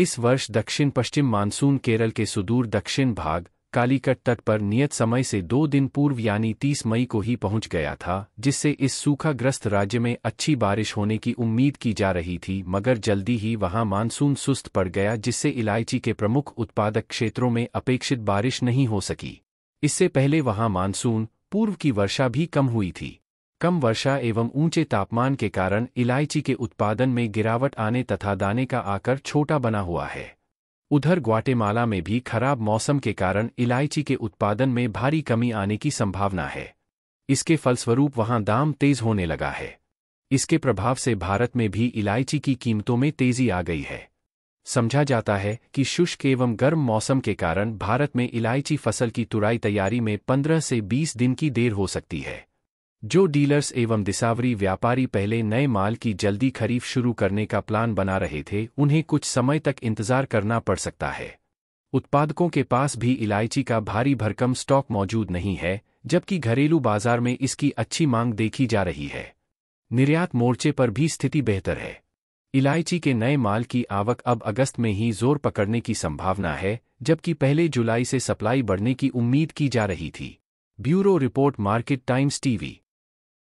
इस वर्ष दक्षिण पश्चिम मानसून केरल के सुदूर दक्षिण भाग कालीकट तट पर नियत समय से दो दिन पूर्व यानी 30 मई को ही पहुंच गया था जिससे इस सूखाग्रस्त राज्य में अच्छी बारिश होने की उम्मीद की जा रही थी मगर जल्दी ही वहां मानसून सुस्त पड़ गया जिससे इलायची के प्रमुख उत्पादक क्षेत्रों में अपेक्षित बारिश नहीं हो सकी इससे पहले वहां मानसून पूर्व की वर्षा भी कम हुई थी कम वर्षा एवं ऊंचे तापमान के कारण इलायची के उत्पादन में गिरावट आने तथा दाने का आकार छोटा बना हुआ है उधर ग्वाटेमाला में भी खराब मौसम के कारण इलायची के उत्पादन में भारी कमी आने की संभावना है इसके फलस्वरूप वहां दाम तेज होने लगा है इसके प्रभाव से भारत में भी इलायची की कीमतों में तेजी आ गई है समझा जाता है कि शुष्क एवं गर्म मौसम के कारण भारत में इलायची फसल की तुराई तैयारी में 15 से 20 दिन की देर हो सकती है जो डीलर्स एवं दिसावरी व्यापारी पहले नए माल की जल्दी खरीफ शुरू करने का प्लान बना रहे थे उन्हें कुछ समय तक इंतजार करना पड़ सकता है उत्पादकों के पास भी इलायची का भारी भरकम स्टॉक मौजूद नहीं है जबकि घरेलू बाजार में इसकी अच्छी मांग देखी जा रही है निर्यात मोर्चे पर भी स्थिति बेहतर है इलायची के नए माल की आवक अब अगस्त में ही जोर पकड़ने की संभावना है जबकि पहले जुलाई से सप्लाई बढ़ने की उम्मीद की जा रही थी bureau report market times TV